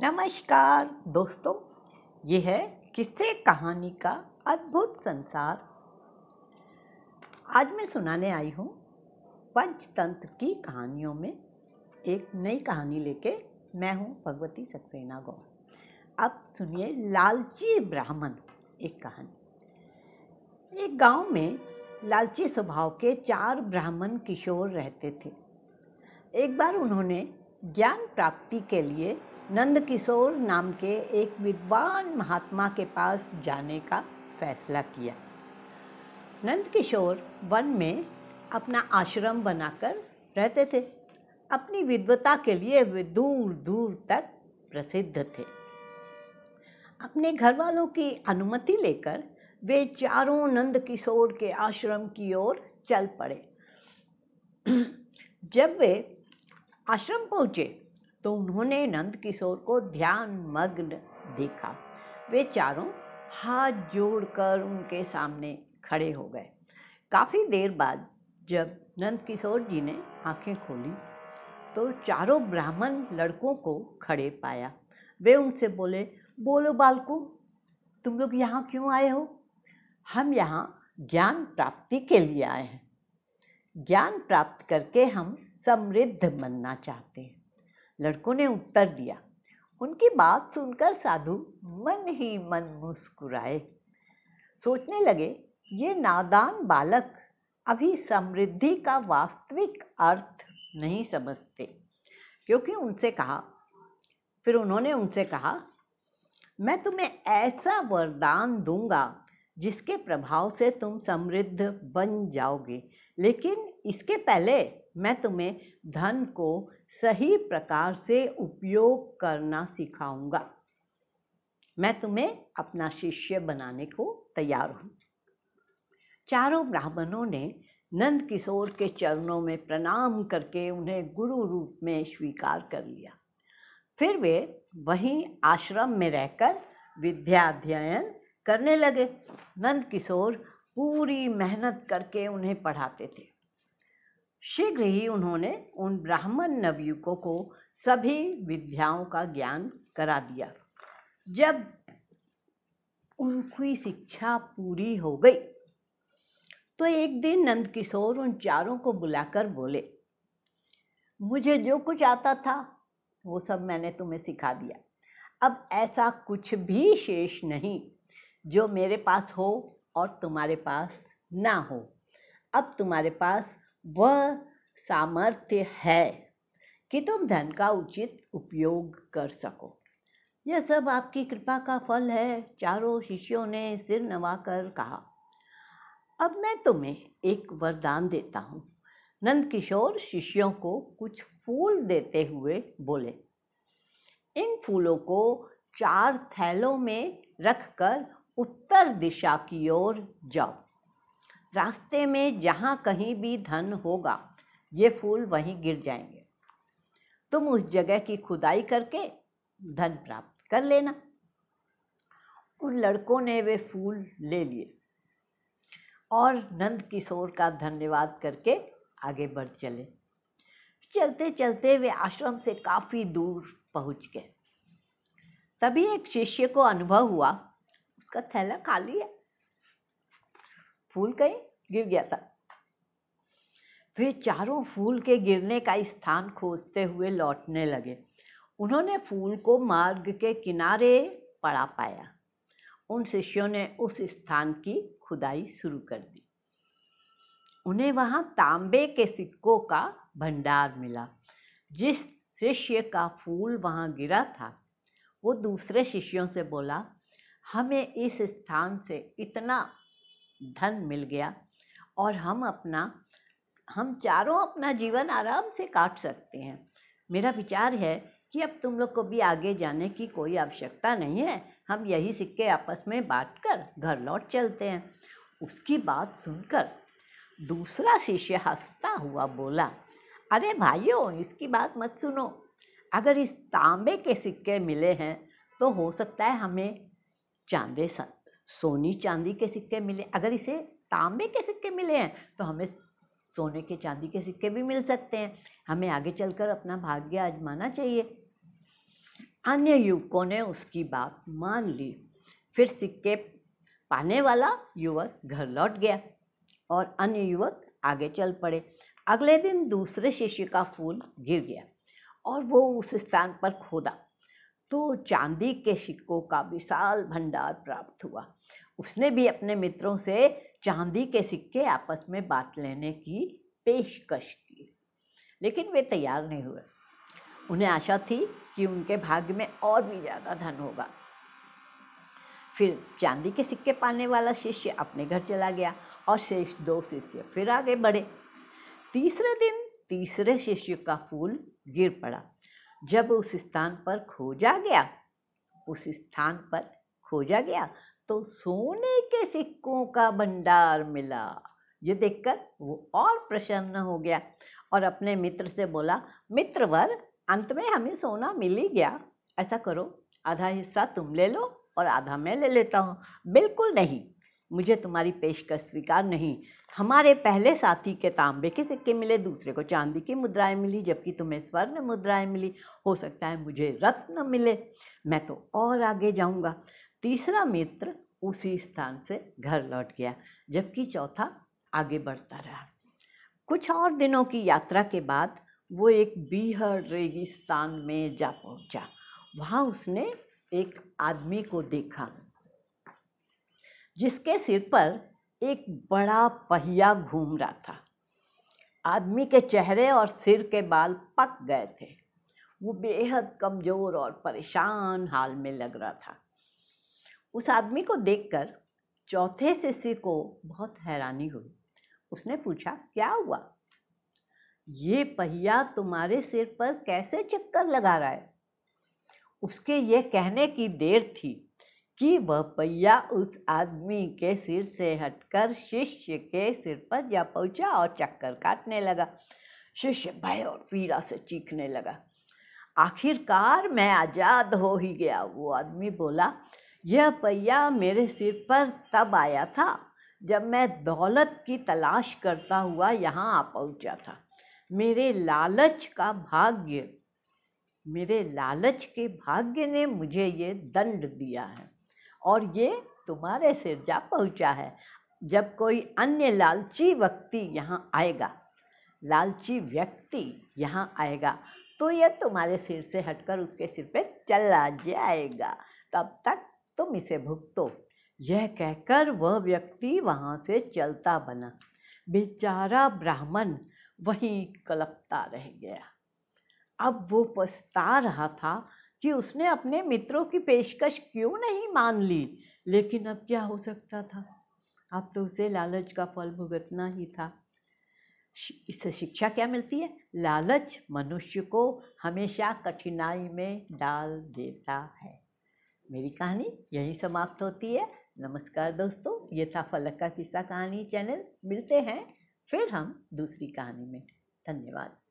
नमस्कार दोस्तों ये है किस्से कहानी का अद्भुत संसार आज मैं सुनाने आई हूँ पंचतंत्र की कहानियों में एक नई कहानी लेके मैं हूँ भगवती सक्सेना गौर अब सुनिए लालची ब्राह्मण एक कहानी एक गांव में लालची स्वभाव के चार ब्राह्मण किशोर रहते थे एक बार उन्होंने ज्ञान प्राप्ति के लिए नंद किशोर नाम के एक विद्वान महात्मा के पास जाने का फैसला किया नंद किशोर वन में अपना आश्रम बनाकर रहते थे अपनी विद्वता के लिए वे दूर दूर तक प्रसिद्ध थे अपने घर वालों की अनुमति लेकर वे चारों नंद किशोर के आश्रम की ओर चल पड़े जब वे आश्रम पहुँचे तो उन्होंने नंद किशोर को ध्यान मग्न देखा वे चारों हाथ जोड़कर उनके सामने खड़े हो गए काफ़ी देर बाद जब नंद किशोर जी ने आंखें खोली तो चारों ब्राह्मण लड़कों को खड़े पाया वे उनसे बोले बोलो बालकू तुम लोग यहाँ क्यों आए हो हम यहाँ ज्ञान प्राप्ति के लिए आए हैं ज्ञान प्राप्त करके हम समृद्ध बनना चाहते हैं लड़कों ने उत्तर दिया उनकी बात सुनकर साधु मन ही मन मुस्कुराए सोचने लगे ये नादान बालक अभी समृद्धि का वास्तविक अर्थ नहीं समझते क्योंकि उनसे कहा फिर उन्होंने उनसे कहा मैं तुम्हें ऐसा वरदान दूंगा जिसके प्रभाव से तुम समृद्ध बन जाओगे लेकिन इसके पहले मैं तुम्हें धन को सही प्रकार से उपयोग करना सिखाऊंगा मैं तुम्हें अपना शिष्य बनाने को तैयार हूँ चारों ब्राह्मणों ने नंद किशोर के चरणों में प्रणाम करके उन्हें गुरु रूप में स्वीकार कर लिया फिर वे वहीं आश्रम में रहकर अध्ययन करने लगे नंद किशोर पूरी मेहनत करके उन्हें पढ़ाते थे शीघ्र ही उन्होंने उन ब्राह्मण नवयुवकों को सभी विद्याओं का ज्ञान करा दिया जब उनकी शिक्षा पूरी हो गई तो एक दिन नंद किशोर उन चारों को बुलाकर बोले मुझे जो कुछ आता था वो सब मैंने तुम्हें सिखा दिया अब ऐसा कुछ भी शेष नहीं जो मेरे पास हो और तुम्हारे पास ना हो अब तुम्हारे पास वह सामर्थ्य है कि तुम धन का उचित उपयोग कर सको यह सब आपकी कृपा का फल है चारों शिष्यों ने सिर नवाकर कहा अब मैं तुम्हें एक वरदान देता हूँ नंदकिशोर शिष्यों को कुछ फूल देते हुए बोले इन फूलों को चार थैलों में रखकर उत्तर दिशा की ओर जाओ रास्ते में जहाँ कहीं भी धन होगा ये फूल वहीं गिर जाएंगे तुम उस जगह की खुदाई करके धन प्राप्त कर लेना उन लड़कों ने वे फूल ले लिए और नंद किशोर का धन्यवाद करके आगे बढ़ चले चलते चलते वे आश्रम से काफ़ी दूर पहुंच गए तभी एक शिष्य को अनुभव हुआ का थैला खाली है फूल कहीं गिर गया था वे चारों फूल के गिरने का स्थान खोजते हुए लौटने लगे उन्होंने फूल को मार्ग के किनारे पड़ा पाया उन शिष्यों ने उस स्थान की खुदाई शुरू कर दी उन्हें वहाँ तांबे के सिक्कों का भंडार मिला जिस शिष्य का फूल वहाँ गिरा था वो दूसरे शिष्यों से बोला हमें इस स्थान से इतना धन मिल गया और हम अपना हम चारों अपना जीवन आराम से काट सकते हैं मेरा विचार है कि अब तुम लोग को भी आगे जाने की कोई आवश्यकता नहीं है हम यही सिक्के आपस में बांट कर घर लौट चलते हैं उसकी बात सुनकर दूसरा शिष्य हंसता हुआ बोला अरे भाइयों इसकी बात मत सुनो अगर इस तांबे के सिक्के मिले हैं तो हो सकता है हमें चांदे सोनी चांदी के सिक्के मिले अगर इसे तांबे के सिक्के मिले हैं तो हमें सोने के चांदी के सिक्के भी मिल सकते हैं हमें आगे चलकर अपना भाग्य आजमाना चाहिए अन्य युवकों ने उसकी बात मान ली फिर सिक्के पाने वाला युवक घर लौट गया और अन्य युवक आगे चल पड़े अगले दिन दूसरे शिष्य का फूल गिर गया और वो उस स्थान पर खोदा तो चांदी के सिक्कों का विशाल भंडार प्राप्त हुआ उसने भी अपने मित्रों से चांदी के सिक्के आपस में बांट लेने की पेशकश की लेकिन वे तैयार नहीं हुए उन्हें आशा थी कि उनके भाग्य में और भी ज़्यादा धन होगा फिर चांदी के सिक्के पाने वाला शिष्य अपने घर चला गया और शेष दो शिष्य फिर आगे बढ़े तीसरे दिन तीसरे शिष्य का फूल गिर पड़ा जब उस स्थान पर खोजा गया उस स्थान पर खोजा गया तो सोने के सिक्कों का भंडार मिला ये देखकर वो और प्रसन्न हो गया और अपने मित्र से बोला मित्रवर अंत में हमें सोना मिल ही गया ऐसा करो आधा हिस्सा तुम ले लो और आधा मैं ले लेता हूँ बिल्कुल नहीं मुझे तुम्हारी पेशकश स्वीकार नहीं हमारे पहले साथी के तांबे के सिक्के मिले दूसरे को चांदी की मुद्राएं मिली जबकि तुम्हें स्वर्ण मुद्राएं मिली हो सकता है मुझे रत्न मिले मैं तो और आगे जाऊंगा तीसरा मित्र उसी स्थान से घर लौट गया जबकि चौथा आगे बढ़ता रहा कुछ और दिनों की यात्रा के बाद वो एक बीहड़ रेगिस्तान में जा पहुंचा वहाँ उसने एक आदमी को देखा जिसके सिर पर एक बड़ा पहिया घूम रहा था आदमी के चेहरे और सिर के बाल पक गए थे वो बेहद कमज़ोर और परेशान हाल में लग रहा था उस आदमी को देखकर चौथे शिष्य को बहुत हैरानी हुई उसने पूछा क्या हुआ ये पहिया तुम्हारे सिर पर कैसे चक्कर लगा रहा है उसके ये कहने की देर थी कि वह पहिया उस आदमी के सिर से हटकर शिष्य के सिर पर जा पहुंचा और चक्कर काटने लगा शिष्य भय और पीड़ा से चीखने लगा आखिरकार मैं आज़ाद हो ही गया वो आदमी बोला यह पहिया मेरे सिर पर तब आया था जब मैं दौलत की तलाश करता हुआ यहाँ आ पहुँचा था मेरे लालच का भाग्य मेरे लालच के भाग्य ने मुझे ये दंड दिया है और ये तुम्हारे सिर जा पहुंचा है जब कोई अन्य लालची व्यक्ति यहाँ आएगा लालची व्यक्ति यहाँ आएगा तो यह तुम्हारे सिर से हटकर उसके सिर पे चला जाएगा तब तक तुम इसे भुगतो यह कहकर वह व्यक्ति वहाँ से चलता बना बेचारा ब्राह्मण वहीं कलपता रह गया अब वो पछता रहा था कि उसने अपने मित्रों की पेशकश क्यों नहीं मान ली लेकिन अब क्या हो सकता था अब तो उसे लालच का फल भुगतना ही था इससे शिक्षा क्या मिलती है लालच मनुष्य को हमेशा कठिनाई में डाल देता है मेरी कहानी यहीं समाप्त होती है नमस्कार दोस्तों ये था फलक का किस्सा कहानी चैनल मिलते हैं फिर हम दूसरी कहानी में धन्यवाद